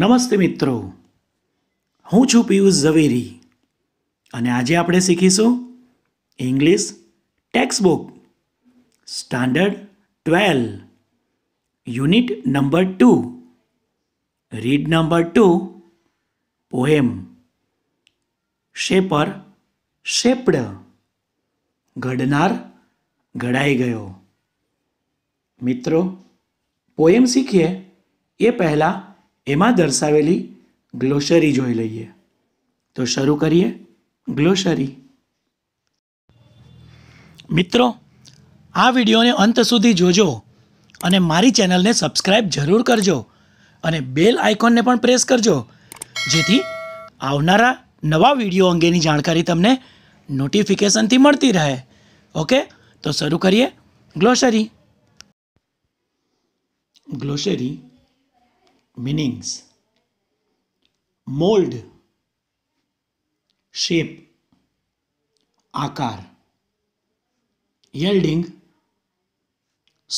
નમસ્તે મિત્રો હું છું પિયુષ ઝવેરી અને આજે આપણે શીખીશું English textbook standard twelve unit number two read number two poem shaper shaped ઘડનાર ઘડાઈ ગયો મિત્રો પોએમ શીખીએ એ પહેલાં એમાં દર્શાવેલી ગ્લોશરી જોઈ લઈએ તો શરૂ કરીએ ગ્લોશરી મિત્રો આ વિડીયોને અંત સુધી જોજો અને મારી ચેનલને સબસ્ક્રાઈબ જરૂર કરજો અને બેલ આઇકોનને પણ પ્રેસ કરજો જેથી આવનારા નવા વિડીયો અંગેની જાણકારી તમને નોટિફિકેશનથી મળતી રહે ઓકે તો શરૂ કરીએ ગ્લોશરી ગ્લોશરી meanings mold shape આકાર yielding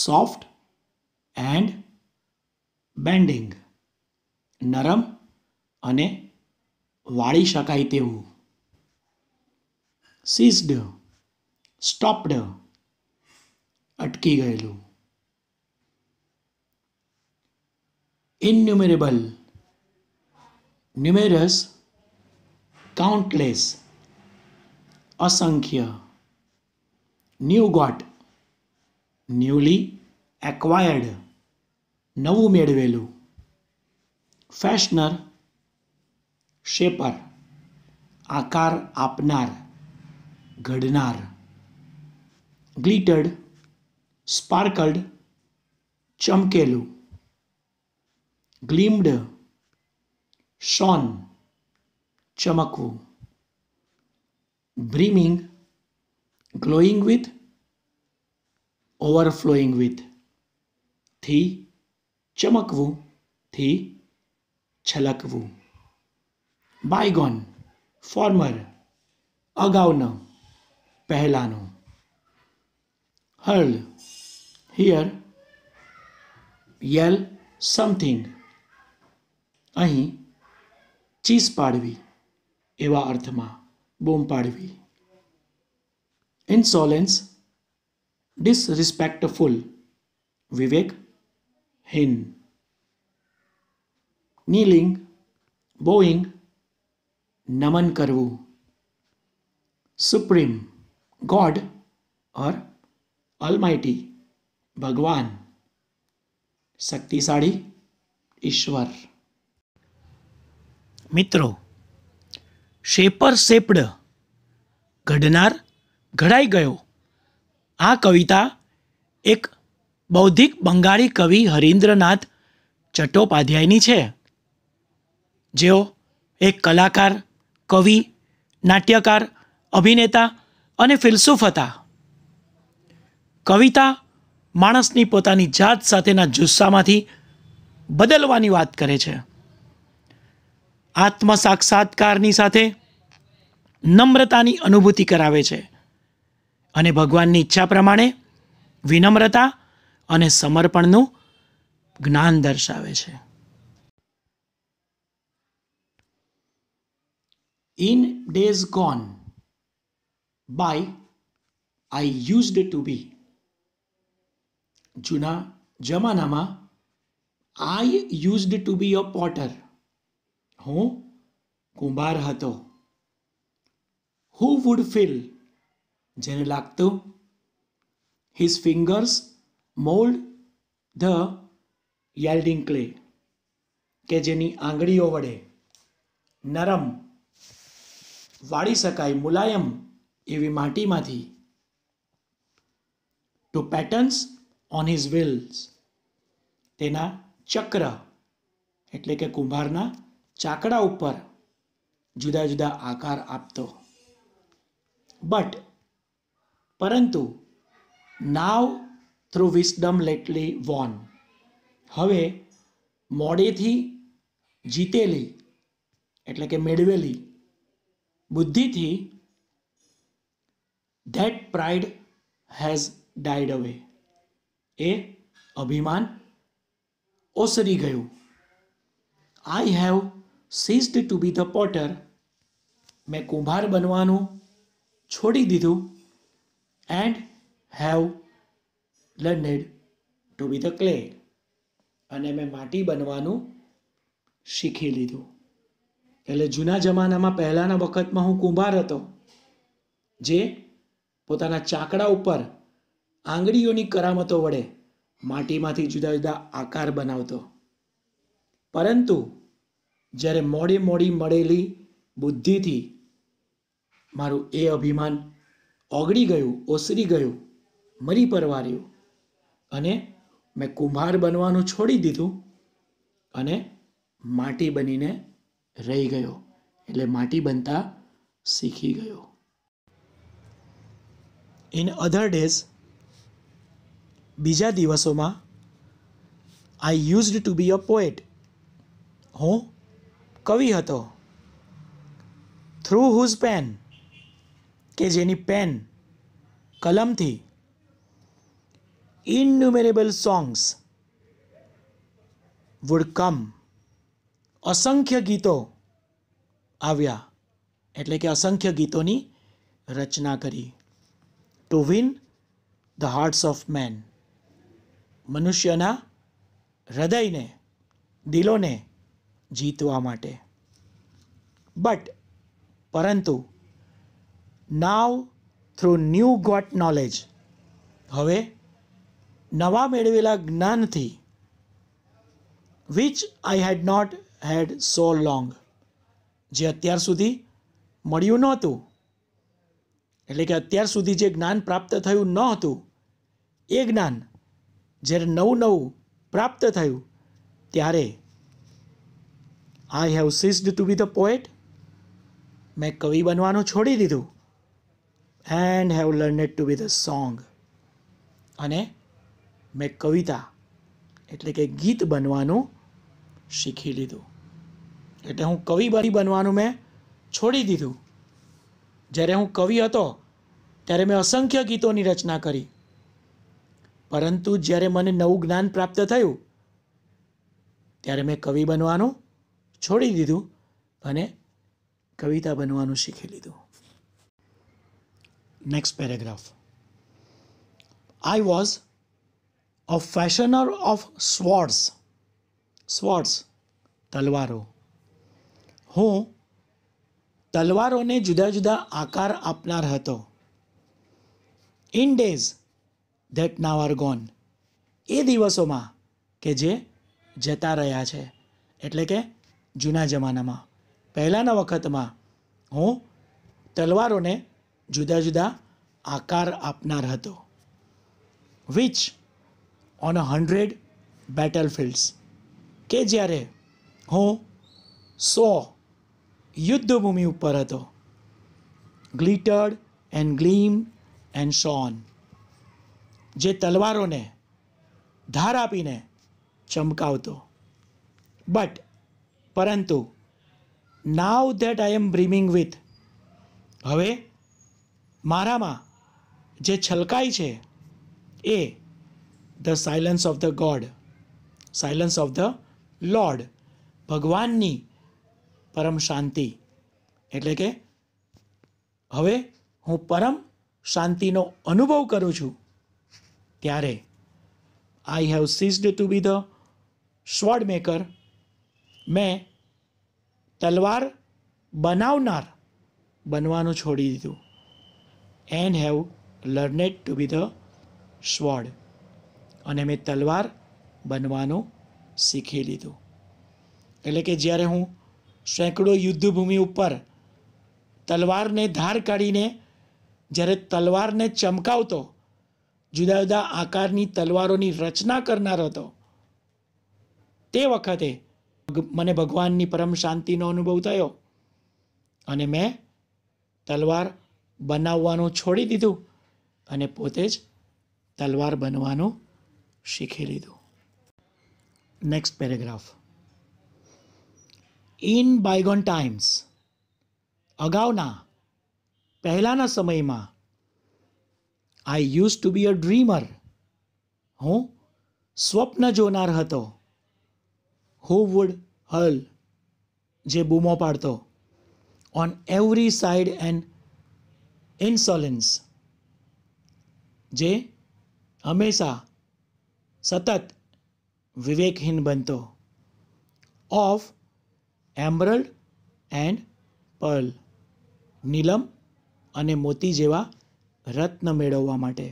soft and bending નરમ અને વાળી શકાય તેવું સીઝડ સ્ટોપ્ડ અટકી ગયેલું ઇન્યુમેરેબલ ન્યુમેરસ કાઉન્ટલેસ અસંખ્ય ન્યૂ ગોટ ન્યૂલી એક્વાયર્ડ નવું મેળવેલું ફેશનર શેપર આકાર આપનાર ઘડનાર ગ્લિટર્ડ સ્પાર્કલ્ડ ચમકેલું ગ્લિમ્ડ શોન ચમકવું brimming glowing with overflowing with થી ચમકવું થી છલકવું બાયગોન ફોર્મર અગાઉનો પહેલાંનો હર્લ હિયર યલ સમથિંગ અહીં ચીસ પાડવી એવા અર્થમાં બૂમ પાડવી ઇન્સોલેન્સ ડિસરિસ્પેક્ટફુલ વિવેક હિન નીલિંગ બોઈંગ નમન કરવું સુપ્રીમ ગોડ ઓર અલમાઇટી ભગવાન શક્તિશાળી ઈશ્વર મિત્રો શેપર શેપડ ઘડનાર ઘડાઈ ગયો આ કવિતા એક બૌદ્ધિક બંગાળી કવિ હરીન્દ્રનાથ ચટ્ટોપાધ્યાયની છે જેઓ એક કલાકાર કવિ નાટ્યકાર અભિનેતા અને ફિલસુફ હતા કવિતા માણસની પોતાની જાત સાથેના જુસ્સામાંથી બદલવાની વાત કરે છે આત્મ સાક્ષાત્કારની સાથે નમ્રતાની અનુભૂતિ કરાવે છે અને ભગવાનની ઈચ્છા પ્રમાણે વિનમ્રતા અને સમર્પણનું જ્ઞાન દર્શાવે છે in days gone by I used to be જૂના જમાનામાં I used to be a potter હું કુંભાર હતો હુ વુડ ફીલ જેને લાગતું his fingers mould the yielding clay કે જેની આંગળીઓ વડે નરમ વાળી શકાય મુલાયમ એવી માટીમાંથી to patterns on his wheels તેના ચક્ર એટલે કે કુંભારના चाकड़ा ऊपर जुदा जुदा आकार आप बट परंतु नाव थ्रू विस्डम लेटली वोन हमें मोड़े थी जीतेली एट के मेड़ेली बुद्धि थी that pride has died away ए अभिमान ओसरी गयु I have ceased to be the potter મેં કુંભાર બનવાનું છોડી દીધું and have learned to be the clay અને મેં માટી બનવાનું શીખી લીધું એટલે જૂના જમાનામાં પહેલાંના વખતમાં હું કુંભાર હતો જે પોતાના ચાકડા ઉપર આંગળીઓની કરામતો વડે માટીમાંથી જુદા જુદા આકાર બનાવતો પરંતુ જ્યારે મોડી મોડી મળેલી બુદ્ધિથી મારું એ અભિમાન ઓગળી ગયું ઓસરી ગયું મરી પરવાર્યું અને મેં કુંભાર બનવાનું છોડી દીધું અને માટી બનીને રહી ગયો એટલે માટી બનતા શીખી ગયો ઇન અધર ડેઝ બીજા દિવસોમાં I used to be a poet હું कवि थ्रू हूज पेन के जेनी पेन कलम थी इन्यूमेरेबल सॉन्ग्स वुड कम असंख्य गीतों एट्ले कि असंख्य गीतों की रचना करी to win the hearts of man मनुष्यना हृदय ने दिलों ने જીતવા માટે બટ પરંતુ now through new got knowledge હવે નવા મેળવેલા જ્ઞાનથી which I had not had so long જે અત્યાર સુધી મળ્યું નહોતું એટલે કે અત્યાર સુધી જે જ્ઞાન પ્રાપ્ત થયું ન હતું એ જ્ઞાન જ્યારે નવું નવું પ્રાપ્ત થયું ત્યારે I have ceased to be the poet મેં કવિ બનવાનું છોડી દીધું and have learned to be the song અને મેં કવિતા એટલે કે ગીત બનવાનું શીખી લીધું એટલે હું કવિ બની બનવાનું મેં છોડી દીધું જ્યારે હું કવિ હતો ત્યારે મેં અસંખ્ય ગીતોની રચના કરી પરંતુ જ્યારે મને નવું જ્ઞાન પ્રાપ્ત થયું ત્યારે મેં કવિ બનવાનું છોડી દીધું અને કવિતા બનવાનું શીખી લીધું next paragraph I was a fashioner of swords swords તલવારો હું તલવારોને જુદા જુદા આકાર આપનાર હતો in days that now are gone એ દિવસોમાં કે જે જતા રહ્યા છે એટલે કે જૂના જમાનામાં પહેલાંના વખતમાં હું તલવારોને જુદા જુદા આકાર આપનાર હતો which on a hundred battle fields કે જ્યારે હું સો યુદ્ધભૂમિ ઉપર હતો glittered and gleam and shone જે તલવારોને ધાર આપીને ચમકાવતો બટ પરંતુ નાવ ધેટ આઈ એમ બ્રીમિંગ વિથ હવે મારામાં જે છલકાઈ છે એ the silence of the god silence of the lord ભગવાનની પરમ શાંતિ એટલે કે હવે હું પરમ શાંતિનો અનુભવ કરું છું ત્યારે I have ceased to be the sword maker મેં તલવાર બનાવનાર બનવાનું છોડી દીધું and have learned to be the sword અને મેં તલવાર બનવાનું શીખી લીધું એટલે કે જ્યારે હું સેંકડો યુદ્ધભૂમિ ઉપર તલવારને ધાર કાઢીને જ્યારે તલવારને ચમકાવતો જુદા જુદા આકારની તલવારોની રચના કરનાર હતો તે વખતે મને ભગવાનની પરમ શાંતિનો અનુભવ થયો અને મેં તલવાર બનાવવાનું છોડી દીધું અને પોતે જ તલવાર બનવાનું શીખી લીધું next paragraph in bygone times અગાઉના પહેલાંના સમયમાં I use to be a dreamer હું સ્વપ્ન જોનાર હતો who would hurl જે બૂમો પાડતો on every side and insolence જે હંમેશા સતત વિવેકહીન બનતો ઓફ એમરલ્ડ એન્ડ પર્લ નીલમ અને મોતી જેવા રત્ન મેળવવા માટે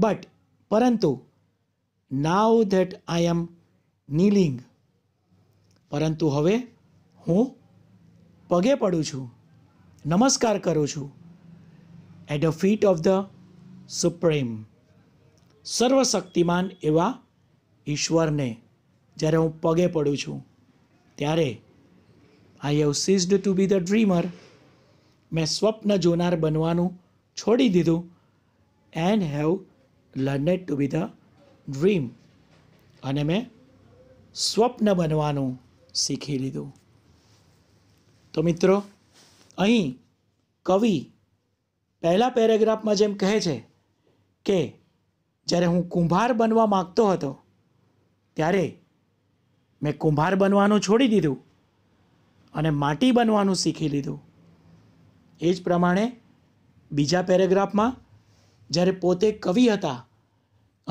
બટ પરંતુ નાવ ધેટ આઈ એમ નિલિંગ પરંતુ હવે હું પગે પડું છું નમસ્કાર કરું છું at the feet of the supreme સર્વશક્તિમાન એવા ઈશ્વરને જ્યારે હું પગે પડું છું ત્યારે I have ceased to be the dreamer મેં સ્વપ્ન જોનાર બનવાનું છોડી દીધું and have learned to be the dream અને મેં સ્વપ્ન બનવાનું શીખી લીધું તો મિત્રો અહીં કવિ પહેલા પેરેગ્રાફમાં જેમ કહે છે કે જ્યારે હું કુંભાર બનવા માગતો હતો ત્યારે મેં કુંભાર બનવાનું છોડી દીધું અને માટી બનવાનું શીખી લીધું એ જ પ્રમાણે બીજા પેરેગ્રાફમાં જ્યારે પોતે કવિ હતા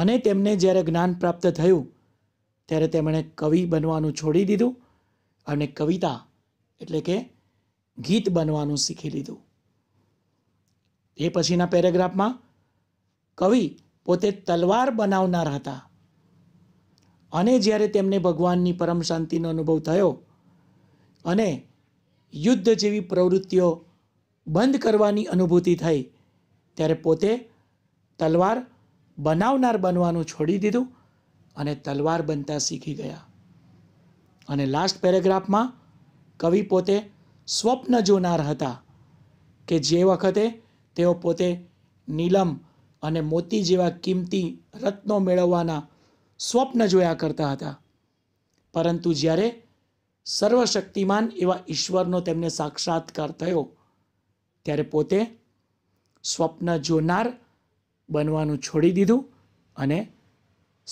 અને તેમને જ્યારે જ્ઞાન પ્રાપ્ત થયું ત્યારે તેમણે કવિ બનવાનું છોડી દીધું અને કવિતા એટલે કે ગીત બનવાનું શીખી લીધું એ પછીના પેરેગ્રાફમાં કવિ પોતે તલવાર બનાવનાર હતા અને જ્યારે તેમને ભગવાનની પરમ શાંતિનો અનુભવ થયો અને યુદ્ધ જેવી પ્રવૃત્તિઓ બંધ કરવાની અનુભૂતિ થઈ ત્યારે પોતે તલવાર બનાવનાર બનવાનું છોડી દીધું અને તલવાર બનતા શીખી ગયા અને લાસ્ટ પેરેગ્રાફમાં કવિ પોતે સ્વપ્ન જોનાર હતા કે જે વખતે તેઓ પોતે નીલમ અને મોતી જેવા કિંમતી રત્નો મેળવવાના સ્વપ્ન જોયા કરતા હતા પરંતુ જ્યારે સર્વશક્તિમાન એવા ઈશ્વરનો તેમને સાક્ષાત્કાર થયો ત્યારે પોતે સ્વપ્ન જોનાર બનવાનું છોડી દીધું અને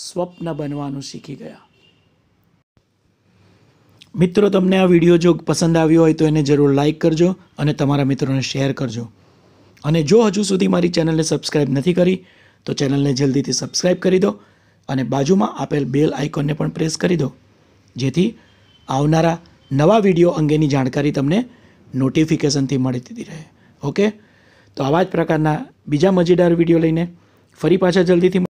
સ્વપ્ન બનવાનું શીખી ગયા મિત્રો તમને આ વિડીયો જો પસંદ આવ્યો હોય તો એને જરૂર લાઇક કરજો અને તમારા મિત્રોને શેર કરજો અને જો હજુ સુધી મારી ચેનલને સબસ્ક્રાઇબ નથી કરી તો ચેનલને જલ્દીથી સબસ્ક્રાઇબ કરી દો અને બાજુમાં આપેલ બેલ આઇકોનને પણ પ્રેસ કરી દો જેથી આવનારા નવા વિડીયો અંગેની જાણકારી તમને નોટિફિકેશનથી મળતી રહે ઓકે તો આવા જ પ્રકારના બીજા મજેદાર વિડીયો લઈને ફરી પાછા જલ્દીથી